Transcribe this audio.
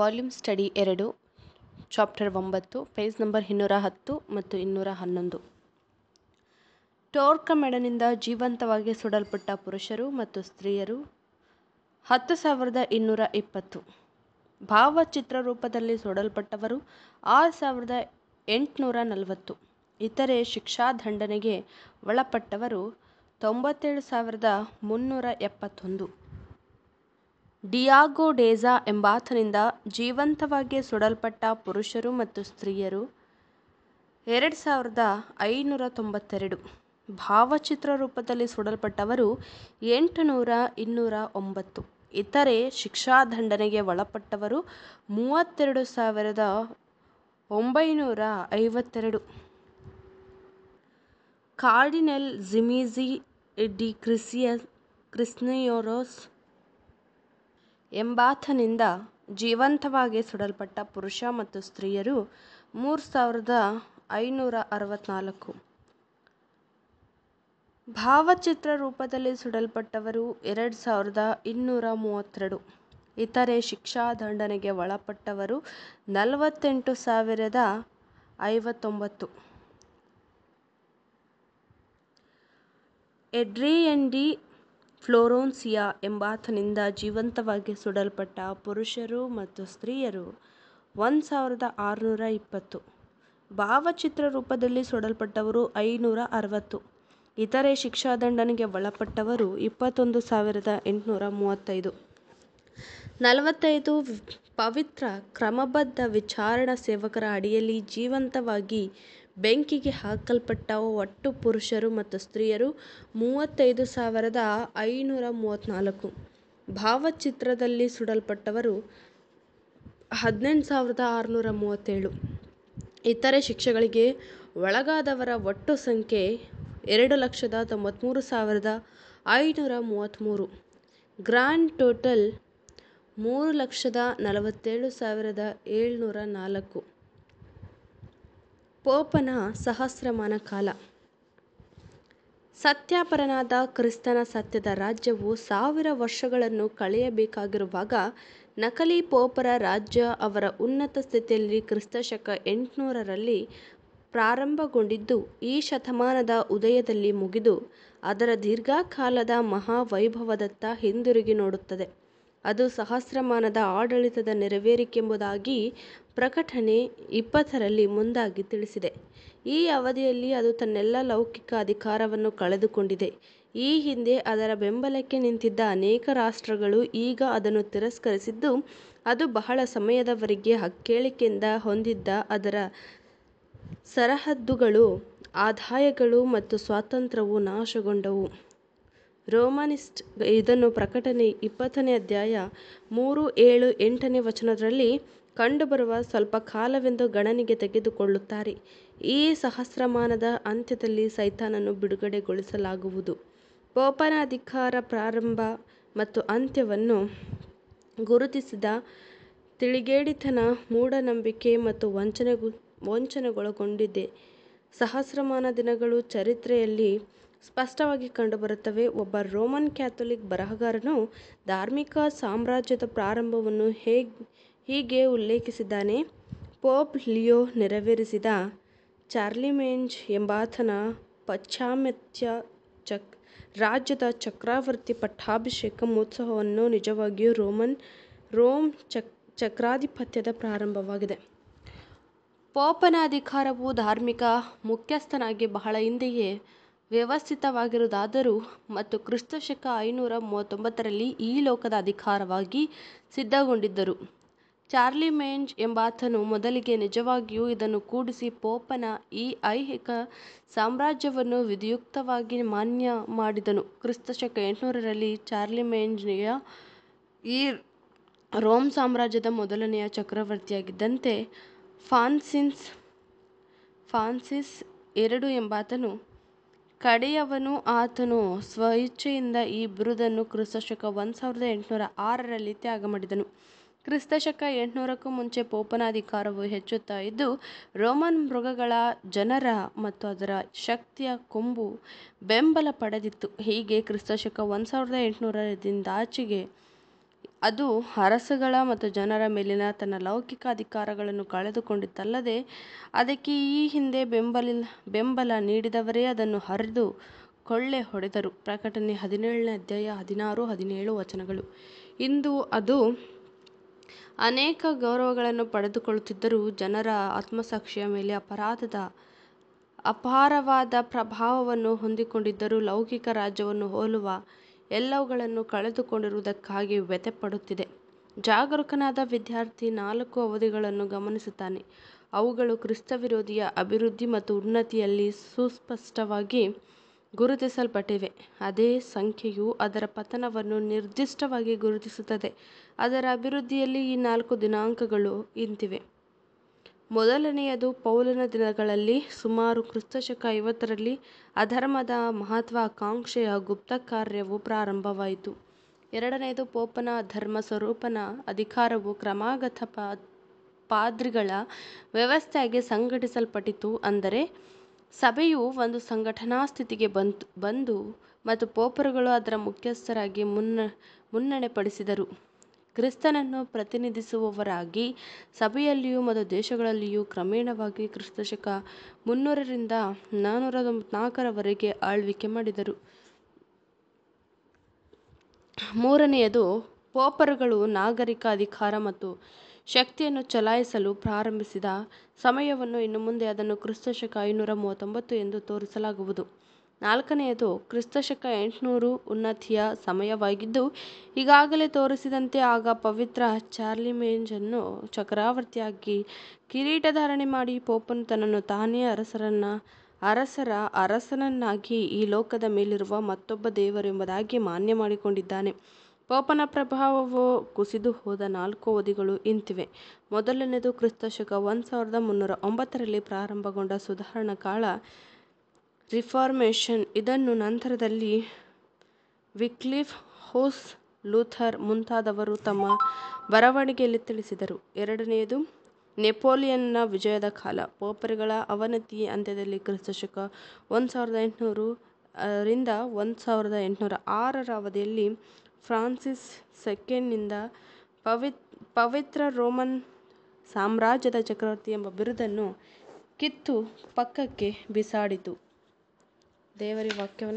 Volume study ಎರಡು chapter ಒಂಬತ್ತು page number ಇನ್ನೂರ ಹತ್ತು ಮತ್ತು ಇನ್ನೂರ ಹನ್ನೊಂದು ಟೋರ್ಕ ಮೆಡನಿಂದ ಜೀವಂತವಾಗಿ ಸುಡಲ್ಪಟ್ಟ ಪುರುಷರು ಮತ್ತು ಸ್ತ್ರೀಯರು ಹತ್ತು ಸಾವಿರದ ಇನ್ನೂರ ಇಪ್ಪತ್ತು ಭಾವಚಿತ್ರ ರೂಪದಲ್ಲಿ ಸುಡಲ್ಪಟ್ಟವರು ಆರು ಸಾವಿರದ ಎಂಟುನೂರ ನಲವತ್ತು ಇತರೆ ಶಿಕ್ಷಾ ದಂಡನೆಗೆ ಒಳಪಟ್ಟವರು ತೊಂಬತ್ತೇಳು ಸಾವಿರದ ಮುನ್ನೂರ ಎಪ್ಪತ್ತೊಂದು ಡಿಯಾಗೋ ಡೇಜಾ ಎಂಬಾತನಿಂದ ಜೀವಂತವಾಗಿ ಸುಡಲ್ಪಟ್ಟ ಪುರುಷರು ಮತ್ತು ಸ್ತ್ರೀಯರು ಎರಡು ಸಾವಿರದ ಐನೂರ ತೊಂಬತ್ತೆರಡು ಭಾವಚಿತ್ರ ರೂಪದಲ್ಲಿ ಸುಡಲ್ಪಟ್ಟವರು ಎಂಟು ನೂರ ಇನ್ನೂರ ಒಂಬತ್ತು ಇತರೆ ಶಿಕ್ಷಾದಂಡನೆಗೆ ಒಳಪಟ್ಟವರು ಮೂವತ್ತೆರಡು ಸಾವಿರದ ಒಂಬೈನೂರ ಐವತ್ತೆರಡು ಕಾರ್ಡಿನೆಲ್ ಜಿಮಿಜಿ ಡಿ ಕ್ರಿಸಿಯ ಕ್ರಿಸ್ನಿಯೋರೋಸ್ ಎಂಬಾತನಿಂದ ಜೀವಂತವಾಗಿ ಸುಡಲ್ಪಟ್ಟ ಪುರುಷ ಮತ್ತು ಸ್ತ್ರೀಯರು ಮೂರು ಸಾವಿರದ ಐನೂರ ಅರವತ್ನಾಲ್ಕು ಭಾವಚಿತ್ರ ರೂಪದಲ್ಲಿ ಸುಡಲ್ಪಟ್ಟವರು ಎರಡು ಸಾವಿರದ ಇನ್ನೂರ ಮೂವತ್ತೆರಡು ಇತರೆ ಶಿಕ್ಷಾ ದಂಡನೆಗೆ ಒಳಪಟ್ಟವರು ನಲವತ್ತೆಂಟು ಸಾವಿರದ ಐವತ್ತೊಂಬತ್ತು ಎಡ್ರಿ ಎನ್ ಡಿ ಫ್ಲೋರೆನ್ಸಿಯಾ ಎಂಬಾತನಿಂದ ಜೀವಂತವಾಗಿ ಸುಡಲ್ಪಟ್ಟ ಪುರುಷರು ಮತ್ತು ಸ್ತ್ರೀಯರು ಒಂದು ಸಾವಿರದ ಆರುನೂರ ಇಪ್ಪತ್ತು ಭಾವಚಿತ್ರ ರೂಪದಲ್ಲಿ ಸುಡಲ್ಪಟ್ಟವರು ಐನೂರ ಅರವತ್ತು ಇತರೆ ಶಿಕ್ಷಾದಂಡನೆಗೆ ಒಳಪಟ್ಟವರು ಇಪ್ಪತ್ತೊಂದು ಸಾವಿರದ ಎಂಟುನೂರ ಮೂವತ್ತೈದು ನಲವತ್ತೈದು ಪವಿತ್ರ ಕ್ರಮಬದ್ಧ ವಿಚಾರಣಾ ಸೇವಕರ ಅಡಿಯಲ್ಲಿ ಜೀವಂತವಾಗಿ ಬೆಂಕಿಗೆ ಹಾಕಲ್ಪಟ್ಟ ಒಟ್ಟು ಪುರುಷರು ಮತ್ತು ಸ್ತ್ರೀಯರು ಮೂವತ್ತೈದು ಸಾವಿರದ ಐನೂರ ಮೂವತ್ತ್ನಾಲ್ಕು ಭಾವಚಿತ್ರದಲ್ಲಿ ಸುಡಲ್ಪಟ್ಟವರು ಹದಿನೆಂಟು ಸಾವಿರದ ಆರುನೂರ ಮೂವತ್ತೇಳು ಇತರೆ ಶಿಕ್ಷೆಗಳಿಗೆ ಒಳಗಾದವರ ಒಟ್ಟು ಸಂಖ್ಯೆ ಎರಡು ಲಕ್ಷದ ತೊಂಬತ್ತ್ಮೂರು ಸಾವಿರದ ಐನೂರ ಮೂವತ್ತ್ಮೂರು ಗ್ರ್ಯಾಂಡ್ ಟೋಟಲ್ ಮೂರು ಲಕ್ಷದ ನಲವತ್ತೇಳು ಸಾವಿರದ ಏಳ್ನೂರ ನಾಲ್ಕು ಪೋಪನ ಸಹಸ್ರಮಾನ ಕಾಲ ಸತ್ಯಾಪರನಾದ ಕ್ರಿಸ್ತನ ಸತ್ಯದ ರಾಜ್ಯವು ಸಾವಿರ ವರ್ಷಗಳನ್ನು ಕಳೆಯಬೇಕಾಗಿರುವಾಗ ನಕಲಿ ಪೋಪರ ರಾಜ್ಯ ಅವರ ಉನ್ನತ ಸ್ಥಿತಿಯಲ್ಲಿ ಕ್ರಿಸ್ತಶಕ ಎಂಟುನೂರರಲ್ಲಿ ಪ್ರಾರಂಭಗೊಂಡಿದ್ದು ಈ ಶತಮಾನದ ಉದಯದಲ್ಲಿ ಮುಗಿದು ಅದರ ದೀರ್ಘಕಾಲದ ಮಹಾವೈಭವದತ್ತ ಹಿಂದಿರುಗಿ ನೋಡುತ್ತದೆ ಅದು ಸಹಸ್ರಮಾನದ ಆಡಳಿತದ ನೆರವೇರಿಕೆಂಬುದಾಗಿ ಪ್ರಕಟಣೆ ಇಪ್ಪತ್ತರಲ್ಲಿ ಮುಂದಾಗಿ ತಿಳಿಸಿದೆ ಈ ಅವಧಿಯಲ್ಲಿ ಅದು ತನ್ನೆಲ್ಲ ಲೌಕಿಕ ಅಧಿಕಾರವನ್ನು ಕಳೆದುಕೊಂಡಿದೆ ಈ ಹಿಂದೆ ಅದರ ಬೆಂಬಲಕ್ಕೆ ನಿಂತಿದ್ದ ಅನೇಕ ರಾಷ್ಟ್ರಗಳು ಈಗ ಅದನ್ನು ತಿರಸ್ಕರಿಸಿದ್ದು ಅದು ಬಹಳ ಸಮಯದವರೆಗೆ ಹಕ್ಕೇಳಿಕೆಯಿಂದ ಹೊಂದಿದ್ದ ಅದರ ಸರಹದ್ದುಗಳು ಆದಾಯಗಳು ಮತ್ತು ಸ್ವಾತಂತ್ರ್ಯವು ನಾಶಗೊಂಡವು ರೋಮನಿಸ್ಟ್ ಇದನ್ನು ಪ್ರಕಟಣೆ ಇಪ್ಪತ್ತನೇ ಅಧ್ಯಾಯ ಮೂರು ಏಳು ಎಂಟನೇ ವಚನದಲ್ಲಿ ಕಂಡುಬರುವ ಸ್ವಲ್ಪ ಕಾಲವೆಂದು ಗಣನೆಗೆ ತೆಗೆದುಕೊಳ್ಳುತ್ತಾರೆ ಈ ಸಹಸ್ರಮಾನದ ಅಂತ್ಯದಲ್ಲಿ ಸೈತಾನನ್ನು ಬಿಡುಗಡೆಗೊಳಿಸಲಾಗುವುದು ಪೋಪನ ಅಧಿಕಾರ ಪ್ರಾರಂಭ ಮತ್ತು ಅಂತ್ಯವನ್ನು ಗುರುತಿಸಿದ ತಿಳಿಗೇಡಿತನ ಮೂಢನಂಬಿಕೆ ಮತ್ತು ವಂಚನೆಗು ವಂಚನೆಗೊಳಗೊಂಡಿದೆ ಸಹಸ್ರಮಾನ ದಿನಗಳು ಚರಿತ್ರೆಯಲ್ಲಿ ಸ್ಪಷ್ಟವಾಗಿ ಕಂಡುಬರುತ್ತವೆ ಒಬ್ಬ ರೋಮನ್ ಕ್ಯಾಥೊಲಿಕ್ ಬರಹಗಾರನು ಧಾರ್ಮಿಕ ಸಾಮ್ರಾಜ್ಯದ ಪ್ರಾರಂಭವನ್ನು ಹೇಗ್ ಹೀಗೆ ಉಲ್ಲೇಖಿಸಿದ್ದಾನೆ ಪೋಪ್ ಲಿಯೋ ನೆರವೇರಿಸಿದ ಚಾರ್ಲಿಮೇಂಜ್ ಎಂಬಾತನ ಪಾಶ್ಚಾತ್ಯ ಚಕ್ ರಾಜ್ಯದ ಚಕ್ರವರ್ತಿ ಪಟ್ಟಾಭಿಷೇಕ ಮಹೋತ್ಸವವನ್ನು ನಿಜವಾಗಿಯೂ ರೋಮನ್ ರೋಮ್ ಚಕ್ ಚಕ್ರಾಧಿಪತ್ಯದ ಪ್ರಾರಂಭವಾಗಿದೆ ಪೋಪನ ಅಧಿಕಾರವು ಧಾರ್ಮಿಕ ಮುಖ್ಯಸ್ಥನಾಗಿ ಬಹಳ ಹಿಂದೆಯೇ ವ್ಯವಸ್ಥಿತವಾಗಿರುವುದಾದರೂ ಮತ್ತು ಕ್ರಿಸ್ತ ಶಕ ಐನೂರ ಮೂವತ್ತೊಂಬತ್ತರಲ್ಲಿ ಈ ಲೋಕದ ಅಧಿಕಾರವಾಗಿ ಸಿದ್ಧಗೊಂಡಿದ್ದರು ಚಾರ್ಲಿ ಮೇಂಜ್ ಎಂಬಾತನು ಮೊದಲಿಗೆ ನಿಜವಾಗಿಯೂ ಇದನ್ನು ಕೂಡಿಸಿ ಪೋಪನ ಈ ಐಹಿಕ ಸಾಮ್ರಾಜ್ಯವನ್ನು ವಿಧಿಯುಕ್ತವಾಗಿ ಮಾನ್ಯ ಮಾಡಿದನು ಕ್ರಿಸ್ತ ಶಕ ಎಂಟುನೂರರಲ್ಲಿ ಚಾರ್ಲಿಮೇಂಜ್ನೆಯ ಈ ರೋಮ್ ಸಾಮ್ರಾಜ್ಯದ ಮೊದಲನೆಯ ಚಕ್ರವರ್ತಿಯಾಗಿದ್ದಂತೆ ಫಾನ್ಸಿನ್ಸ್ ಫಾನ್ಸಿಸ್ ಎರಡು ಎಂಬಾತನು ಕಡೆಯವನು ಆತನು ಸ್ವಇಚ್ಛೆಯಿಂದ ಈ ಬಿರುದನ್ನು ಕ್ರಿಸ್ತಶಕ ಒಂದು ಸಾವಿರದ ಎಂಟುನೂರ ಆರರಲ್ಲಿ ತ್ಯಾಗ ಮಾಡಿದನು ಕ್ರಿಸ್ತಶಕ ಎಂಟುನೂರಕ್ಕೂ ಮುಂಚೆ ಪೋಪನಾಧಿಕಾರವು ಹೆಚ್ಚುತ್ತಾ ಇದ್ದು ರೋಮನ್ ಮೃಗಗಳ ಜನರ ಮತ್ತು ಅದರ ಶಕ್ತಿಯ ಕೊಂಬು ಬೆಂಬಲ ಪಡೆದಿತ್ತು ಹೀಗೆ ಕ್ರಿಸ್ತಶಕ ಒಂದು ಸಾವಿರದ ಎಂಟುನೂರದಿಂದಾಚೆಗೆ ಅದು ಅರಸುಗಳ ಮತ್ತು ಜನರ ಮೇಲಿನ ತನ್ನ ಲೌಕಿಕ ಅಧಿಕಾರಗಳನ್ನು ಕಳೆದುಕೊಂಡಿದ್ದಲ್ಲದೆ ಅದಕ್ಕೆ ಈ ಹಿಂದೆ ಬೆಂಬಲಿ ಬೆಂಬಲ ನೀಡಿದವರೇ ಅದನ್ನು ಹರಿದು ಕೊಳ್ಳೆ ಹೊಡೆದರು ಪ್ರಕಟಣೆ ಹದಿನೇಳನೇ ಅಧ್ಯಾಯ ಹದಿನಾರು ಹದಿನೇಳು ವಚನಗಳು ಇಂದು ಅದು ಅನೇಕ ಗೌರವಗಳನ್ನು ಪಡೆದುಕೊಳ್ಳುತ್ತಿದ್ದರೂ ಜನರ ಆತ್ಮಸಾಕ್ಷಿಯ ಮೇಲೆ ಅಪರಾಧದ ಅಪಾರವಾದ ಪ್ರಭಾವವನ್ನು ಹೊಂದಿಕೊಂಡಿದ್ದರೂ ಲೌಕಿಕ ರಾಜ್ಯವನ್ನು ಹೋಲುವ ಎಲ್ಲವುಗಳನ್ನು ಕಳೆದುಕೊಂಡಿರುವುದಕ್ಕಾಗಿ ವ್ಯಥೆಪಡುತ್ತಿದೆ. ಜಾಗರೂಕನಾದ ವಿದ್ಯಾರ್ಥಿ ನಾಲ್ಕು ಅವಧಿಗಳನ್ನು ಗಮನಿಸುತ್ತಾನೆ, ಅವುಗಳು ಕ್ರಿಸ್ತವಿರೋಧಿಯ ಅಭಿವೃದ್ಧಿ ಮತ್ತು ಉನ್ನತಿಯಲ್ಲಿ ಸುಸ್ಪಷ್ಟವಾಗಿ ಗುರುತಿಸಲ್ಪಟ್ಟಿವೆ. ಅದೇ ಸಂಖ್ಯೆಯು ಅದರ ಪತನವನ್ನು ನಿರ್ದಿಷ್ಟವಾಗಿ ಗುರುತಿಸುತ್ತದೆ. ಅದರ ಅಭಿವೃದ್ಧಿಯಲ್ಲಿ ಈ ನಾಲ್ಕು ದಿನಾಂಕಗಳು ಇಂತಿವೆ. ಮೊದಲನೆಯದು ಪೌಲನ ದಿನಗಳಲ್ಲಿ ಸುಮಾರು ಕ್ರಿಸ್ತಶಕ ಐವತ್ತರಲ್ಲಿ ಅಧರ್ಮದ ಮಹತ್ವಾಕಾಂಕ್ಷೆಯ ಗುಪ್ತ ಕಾರ್ಯವು ಪ್ರಾರಂಭವಾಯಿತು. ಎರಡನೆಯದು ಪೋಪನ ಧರ್ಮ ಸ್ವರೂಪನ ಅಧಿಕಾರವು ಕ್ರಮಾಗತ ಪಾದ್ರಿಗಳ ವ್ಯವಸ್ಥೆಯಾಗಿ ಸಂಘಟಿಸಲ್ಪಟ್ಟಿತು ಅಂದರೆ ಸಭೆಯು ಒಂದು ಸಂಘಟನಾ ಸ್ಥಿತಿಗೆ ಬಂತು ಬಂದು ಮತ್ತು ಪೋಪರುಗಳು ಅದರ ಮುಖ್ಯಸ್ಥರಾಗಿ ಮುನ್ನ ಮುನ್ನಡೆಪಡಿಸಿದರು. ಕ್ರಿಸ್ತನನ್ನು ಪ್ರತಿನಿಧಿಸುವವರಾಗಿ ಸಭೆಯಲ್ಲಿಯೂ ಮತ್ತು ದೇಶಗಳಲ್ಲಿಯೂ ಕ್ರಮೇಣವಾಗಿ ಕ್ರಿಸ್ತ ಶಕ ಮುನ್ನೂರರಿಂದ ನಾನ್ನೂರ ತೊಂಬತ್ನಾಲ್ಕರವರೆಗೆ ಆಳ್ವಿಕೆ ಮಾಡಿದರು ಮೂರನೆಯದು ಪೋಪರುಗಳು ನಾಗರಿಕ ಅಧಿಕಾರ ಮತ್ತು ಶಕ್ತಿಯನ್ನು ಚಲಾಯಿಸಲು ಪ್ರಾರಂಭಿಸಿದ ಸಮಯವನ್ನು ಇನ್ನು ಮುಂದೆ ಅದನ್ನು ಕ್ರಿಸ್ತ ಶಕ ಐನೂರ ಮೂವತ್ತೊಂಬತ್ತು ಎಂದು ತೋರಿಸಲಾಗುವುದು ನಾಲ್ಕನೆಯದು ಕ್ರಿಸ್ತಶಕ ಎಂಟುನೂರು ಉನ್ನತಿಯ ಸಮಯವಾಗಿದ್ದು ಈಗಾಗಲೇ ತೋರಿಸಿದಂತೆ ಆಗ ಪವಿತ್ರ ಚಾರ್ಲಿಮೇಂಜನ್ನು ಚಕ್ರವರ್ತಿಯಾಗಿ ಕಿರೀಟಧಾರಣೆ ಮಾಡಿ ಪೋಪನು ತನ್ನನ್ನು ತಾನೇ ಅರಸರನ್ನ ಅರಸರ ಅರಸನನ್ನಾಗಿ ಈ ಲೋಕದ ಮೇಲಿರುವ ಮತ್ತೊಬ್ಬ ದೇವರೆಂಬುದಾಗಿ ಮಾನ್ಯ ಮಾಡಿಕೊಂಡಿದ್ದಾನೆ ಪೋಪನ ಪ್ರಭಾವವು ಕುಸಿದು ಹೋದ ನಾಲ್ಕು ಅವಧಿಗಳು ಇಂತಿವೆ ಮೊದಲನೆಯದು ಶಕ ಒಂದು ಸಾವಿರದ ಮುನ್ನೂರ ಒಂಬತ್ತರಲ್ಲಿ ಪ್ರಾರಂಭಗೊಂಡ ಸುಧಾರಣಾ ಕಾಲ ರಿಫಾರ್ಮೇಷನ್ ಇದನ್ನು ನಂತರದಲ್ಲಿ ವಿಕ್ಲಿಫ್ ಹೋಸ್ ಲೂಥರ್ ಮುಂತಾದವರು ತಮ್ಮ ಬರವಣಿಗೆಯಲ್ಲಿ ತಿಳಿಸಿದರು ಎರಡನೆಯದು ನೆಪೋಲಿಯನ್ನ ವಿಜಯದ ಕಾಲ ಪೋಪರ್ಗಳ ಅವನತಿ ಅಂತ್ಯದಲ್ಲಿ ಕ್ರಿಸ್ತಶಕ ಒಂದು ಸಾವಿರದ ಎಂಟುನೂರು ರಿಂದ ಒಂದು ಸಾವಿರದ ಎಂಟುನೂರ ಆರರ ಅವಧಿಯಲ್ಲಿ ಫ್ರಾನ್ಸಿಸ್ ಸೆಕೆಂಡ್ನಿಂದ ಪವಿತ್ ಪವಿತ್ರ ರೋಮನ್ ಸಾಮ್ರಾಜ್ಯದ ಚಕ್ರವರ್ತಿ ಎಂಬ ಬಿರುದನ್ನು ಕಿತ್ತು ಪಕ್ಕಕ್ಕೆ ಬಿಸಾಡಿತು ದೇವರ ವಾಕ್ಯವನ್ನು